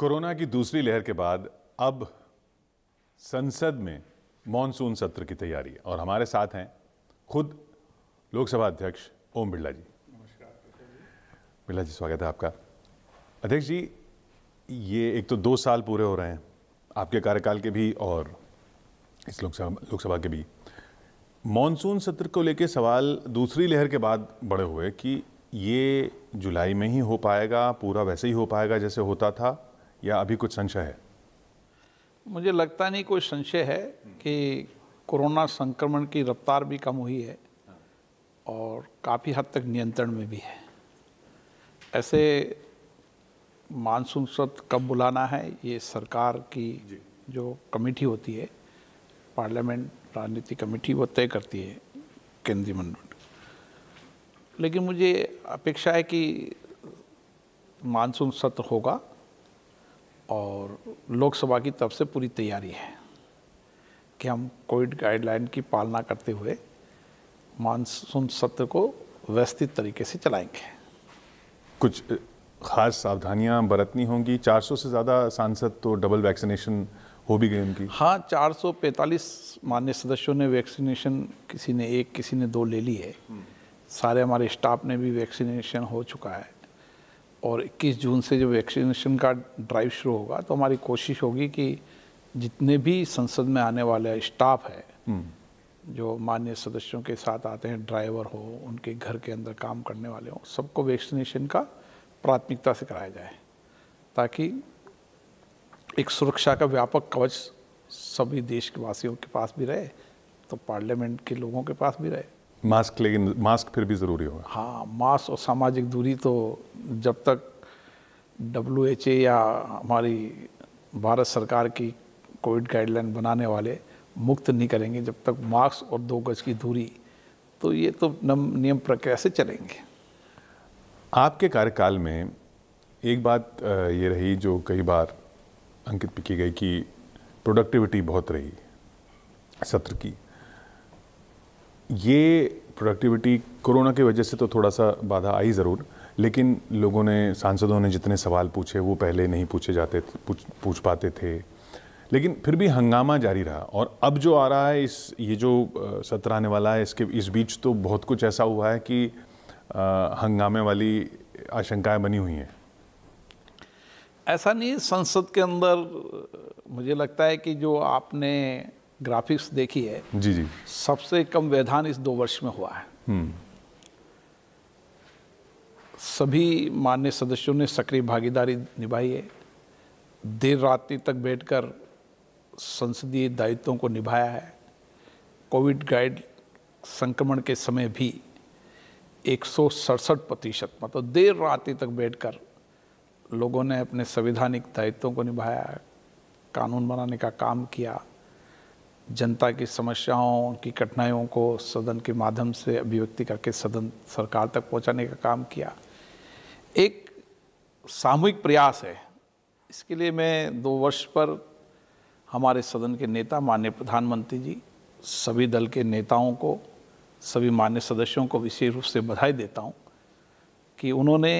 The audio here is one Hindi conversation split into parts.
कोरोना की दूसरी लहर के बाद अब संसद में मॉनसून सत्र की तैयारी है और हमारे साथ हैं खुद लोकसभा अध्यक्ष ओम बिरला जी नमस्कार बिरला जी स्वागत है आपका अध्यक्ष जी ये एक तो दो साल पूरे हो रहे हैं आपके कार्यकाल के भी और इस लोकसभा लोकसभा के भी मॉनसून सत्र को लेकर सवाल दूसरी लहर के बाद बड़े हुए कि ये जुलाई में ही हो पाएगा पूरा वैसे ही हो पाएगा जैसे होता था या अभी कुछ संशय है मुझे लगता नहीं कोई संशय है कि कोरोना संक्रमण की रफ्तार भी कम हुई है और काफ़ी हद तक नियंत्रण में भी है ऐसे मानसून सत्र कब बुलाना है ये सरकार की जो कमेटी होती है पार्लियामेंट राजनीति कमेटी वो तय करती है केंद्रीय मंडल लेकिन मुझे अपेक्षा है कि मानसून सत्र होगा और लोकसभा की तरफ से पूरी तैयारी है कि हम कोविड गाइडलाइन की पालना करते हुए मानसून सत्र को व्यवस्थित तरीके से चलाएंगे कुछ खास सावधानियां बरतनी होंगी 400 से ज़्यादा सांसद तो डबल वैक्सीनेशन हो भी गए उनकी हाँ 445 मान्य सदस्यों ने वैक्सीनेशन किसी ने एक किसी ने दो ले ली है हम्म। सारे हमारे स्टाफ ने भी वैक्सीनेशन हो चुका है और 21 जून से जब वैक्सीनेशन का ड्राइव शुरू होगा तो हमारी कोशिश होगी कि जितने भी संसद में आने वाले स्टाफ है हम्म। जो मान्य सदस्यों के साथ आते हैं ड्राइवर हो उनके घर के अंदर काम करने वाले हों सबको वैक्सीनेशन का प्राथमिकता से कराया जाए ताकि एक सुरक्षा का व्यापक कवच सभी देश के वासियों के पास भी रहे तो पार्लियामेंट के लोगों के पास भी रहे मास्क लेकिन मास्क फिर भी ज़रूरी होगा हाँ मास्क और सामाजिक दूरी तो जब तक डब्ल्यू एच ए या हमारी भारत सरकार की कोविड गाइडलाइन बनाने वाले मुक्त नहीं करेंगे जब तक मास्क और दो गज की दूरी तो ये तो नियम प्रक्रिया से चलेंगे आपके कार्यकाल में एक बात ये रही जो कई बार अंकित भी की गई कि प्रोडक्टिविटी बहुत रही सत्र की ये प्रोडक्टिविटी कोरोना की वजह से तो थोड़ा सा बाधा आई ज़रूर लेकिन लोगों ने सांसदों ने जितने सवाल पूछे वो पहले नहीं पूछे जाते पूछ पूछ पाते थे लेकिन फिर भी हंगामा जारी रहा और अब जो आ रहा है इस ये जो सत्र आने वाला है इसके इस बीच तो बहुत कुछ ऐसा हुआ है कि आ, हंगामे वाली आशंकाएं बनी हुई हैं ऐसा नहीं संसद के अंदर मुझे लगता है कि जो आपने ग्राफिक्स देखी है जी जी सबसे कम व्यवधान इस दो वर्ष में हुआ है हम्म। सभी मान्य सदस्यों ने सक्रिय भागीदारी निभाई है देर रात्रि तक बैठकर संसदीय दायित्वों को निभाया है कोविड गाइड संक्रमण के समय भी एक प्रतिशत मतलब देर रात्रि तक बैठकर लोगों ने अपने संवैधानिक दायित्वों को निभाया कानून बनाने का काम किया जनता की समस्याओं उनकी कठिनाइयों को सदन के माध्यम से अभिव्यक्ति करके सदन सरकार तक पहुंचाने का काम किया एक सामूहिक प्रयास है इसके लिए मैं दो वर्ष पर हमारे सदन के नेता माननीय प्रधानमंत्री जी सभी दल के नेताओं को सभी मान्य सदस्यों को विशेष रूप से बधाई देता हूं कि उन्होंने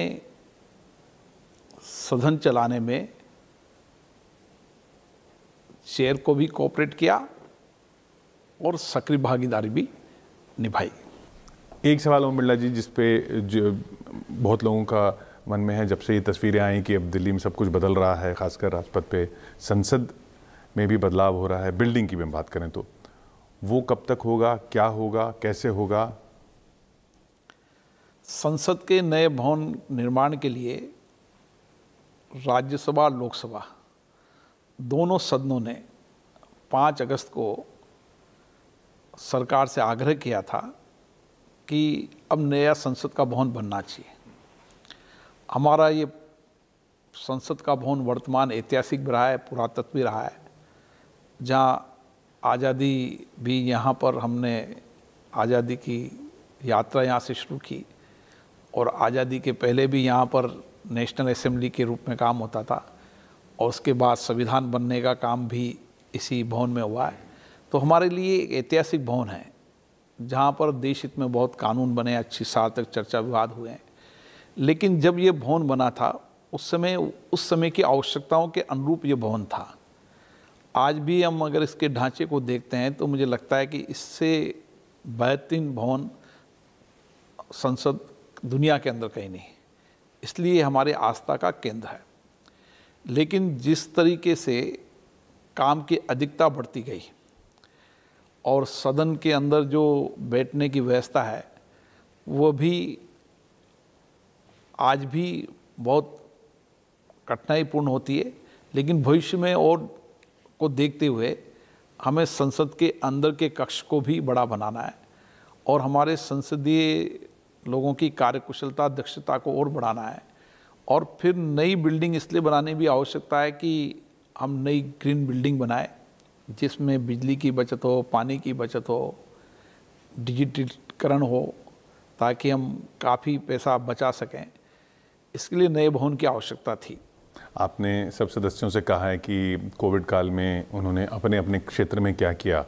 सदन चलाने में चेयर को भी कोऑपरेट किया और सक्रिय भागीदारी भी निभाई एक सवाल ओम बिरला जी जिसपे जो बहुत लोगों का मन में है जब से ये तस्वीरें आई कि अब दिल्ली में सब कुछ बदल रहा है खासकर राजपथ पे संसद में भी बदलाव हो रहा है बिल्डिंग की भी हम बात करें तो वो कब तक होगा क्या होगा कैसे होगा संसद के नए भवन निर्माण के लिए राज्यसभा लोकसभा दोनों सदनों ने 5 अगस्त को सरकार से आग्रह किया था कि अब नया संसद का भवन बनना चाहिए हमारा ये संसद का भवन वर्तमान ऐतिहासिक भी रहा है पुरातत्व भी रहा है जहाँ आज़ादी भी यहाँ पर हमने आज़ादी की यात्रा यहाँ से शुरू की और आज़ादी के पहले भी यहाँ पर नेशनल असम्बली के रूप में काम होता था और उसके बाद संविधान बनने का काम भी इसी भवन में हुआ है तो हमारे लिए एक ऐतिहासिक भवन है जहाँ पर देश हित में बहुत कानून बने अच्छी साल तक चर्चा विवाद हुए हैं लेकिन जब ये भवन बना था उस समय उस समय की आवश्यकताओं के अनुरूप ये भवन था आज भी हम अगर इसके ढांचे को देखते हैं तो मुझे लगता है कि इससे बेहतरीन भवन संसद दुनिया के अंदर कहीं नहीं इसलिए हमारे आस्था का केंद्र है लेकिन जिस तरीके से काम की अधिकता बढ़ती गई और सदन के अंदर जो बैठने की व्यवस्था है वो भी आज भी बहुत कठिनाईपूर्ण होती है लेकिन भविष्य में और को देखते हुए हमें संसद के अंदर के कक्ष को भी बड़ा बनाना है और हमारे संसदीय लोगों की कार्यकुशलता दक्षता को और बढ़ाना है और फिर नई बिल्डिंग इसलिए बनाने भी आवश्यकता है कि हम नई ग्रीन बिल्डिंग बनाएं जिसमें बिजली की बचत हो पानी की बचत हो डिजिटीकरण हो ताकि हम काफ़ी पैसा बचा सकें इसके लिए नए भवन की आवश्यकता थी आपने सब सदस्यों से कहा है कि कोविड काल में उन्होंने अपने अपने क्षेत्र में क्या किया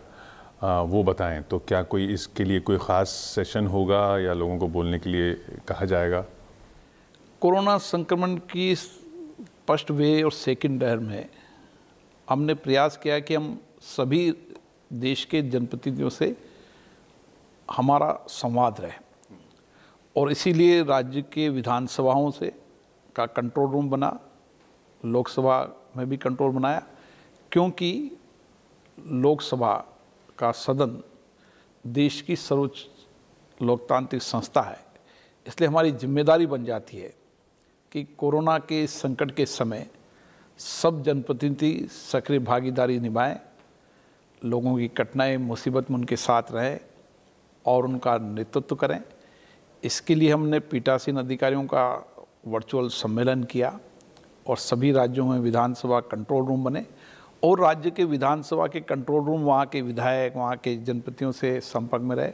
आ, वो बताएं तो क्या कोई इसके लिए कोई ख़ास सेशन होगा या लोगों को बोलने के लिए कहा जाएगा कोरोना संक्रमण की फर्स्ट वे और सेकेंड लहर में हमने प्रयास किया कि हम सभी देश के जनप्रतिनिधियों से हमारा संवाद रहे और इसीलिए राज्य के विधानसभाओं से का कंट्रोल रूम बना लोकसभा में भी कंट्रोल बनाया क्योंकि लोकसभा का सदन देश की सर्वोच्च लोकतांत्रिक संस्था है इसलिए हमारी जिम्मेदारी बन जाती है कि कोरोना के संकट के समय सब जनप्रतिनिधि सक्रिय भागीदारी निभाएं लोगों की कठिनाई मुसीबत में उनके साथ रहें और उनका नेतृत्व करें इसके लिए हमने पीटासीन अधिकारियों का वर्चुअल सम्मेलन किया और सभी राज्यों में विधानसभा कंट्रोल रूम बने और राज्य के विधानसभा के कंट्रोल रूम वहाँ के विधायक वहाँ के जनप्रतियों से संपर्क में रहे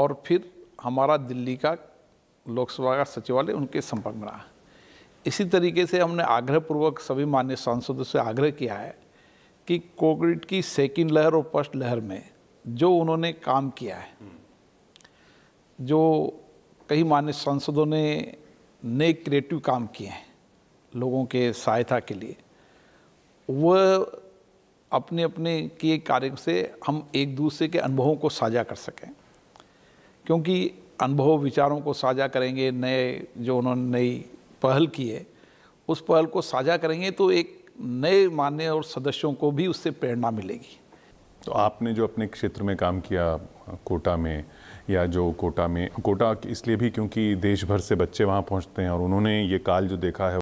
और फिर हमारा दिल्ली का लोकसभा का सचिवालय उनके संपर्क में रहा इसी तरीके से हमने आग्रहपूर्वक सभी मान्य सांसदों से आग्रह किया है कि कोविड की सेकेंड लहर और फर्स्ट लहर में जो उन्होंने काम किया है जो कई मान्य सांसदों ने नए क्रिएटिव काम किए हैं लोगों के सहायता के लिए वह अपने अपने किए कार्य से हम एक दूसरे के अनुभवों को साझा कर सकें क्योंकि अनुभव विचारों को साझा करेंगे नए जो उन्होंने नई पहल की है उस पहल को साझा करेंगे तो एक नए मान्य और सदस्यों को भी उससे प्रेरणा मिलेगी तो आपने जो अपने क्षेत्र में काम किया कोटा में या जो कोटा में कोटा इसलिए भी क्योंकि देश भर से बच्चे वहाँ पहुँचते हैं और उन्होंने ये काल जो देखा है